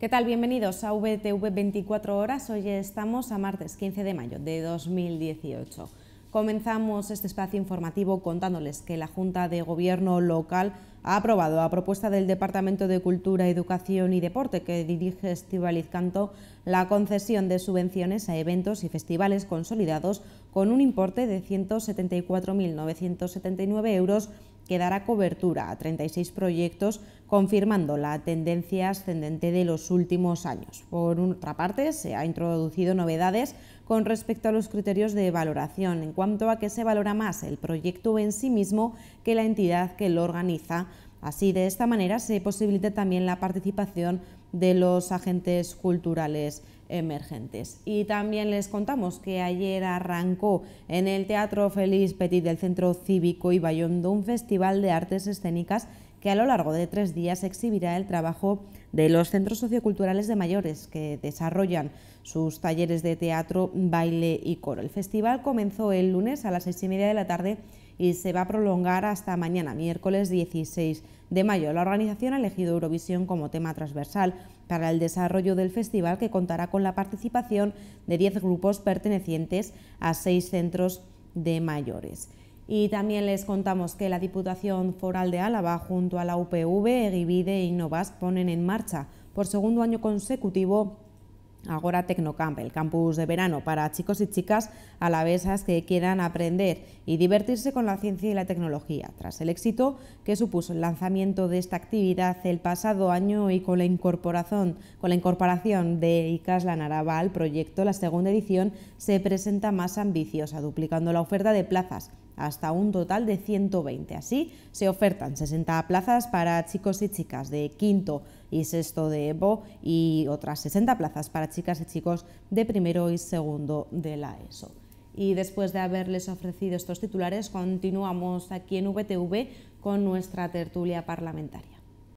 ¿Qué tal? Bienvenidos a VTV 24 horas. Hoy estamos a martes 15 de mayo de 2018. Comenzamos este espacio informativo contándoles que la Junta de Gobierno local ha aprobado a propuesta del Departamento de Cultura, Educación y Deporte que dirige Estivaliz Canto la concesión de subvenciones a eventos y festivales consolidados con un importe de 174.979 euros que dará cobertura a 36 proyectos, confirmando la tendencia ascendente de los últimos años. Por otra parte, se ha introducido novedades con respecto a los criterios de valoración, en cuanto a que se valora más el proyecto en sí mismo que la entidad que lo organiza, Así, de esta manera se posibilita también la participación de los agentes culturales emergentes. Y también les contamos que ayer arrancó en el Teatro Feliz Petit del Centro Cívico y de un festival de artes escénicas que a lo largo de tres días exhibirá el trabajo de los centros socioculturales de mayores que desarrollan sus talleres de teatro, baile y coro. El festival comenzó el lunes a las seis y media de la tarde y se va a prolongar hasta mañana, miércoles 16 de mayo. La organización ha elegido Eurovisión como tema transversal para el desarrollo del festival que contará con la participación de 10 grupos pertenecientes a seis centros de mayores. Y también les contamos que la Diputación Foral de Álava junto a la UPV, Egibide e Innovas ponen en marcha por segundo año consecutivo Agora Tecnocamp, el campus de verano para chicos y chicas alavesas que quieran aprender y divertirse con la ciencia y la tecnología. Tras el éxito que supuso el lanzamiento de esta actividad el pasado año y con la incorporación, con la incorporación de ICAS Lanaraba al proyecto, la segunda edición se presenta más ambiciosa, duplicando la oferta de plazas hasta un total de 120. Así, se ofertan 60 plazas para chicos y chicas de quinto y sexto de EBO y otras 60 plazas para chicas y chicos de primero y segundo de la ESO. Y después de haberles ofrecido estos titulares, continuamos aquí en VTV con nuestra tertulia parlamentaria.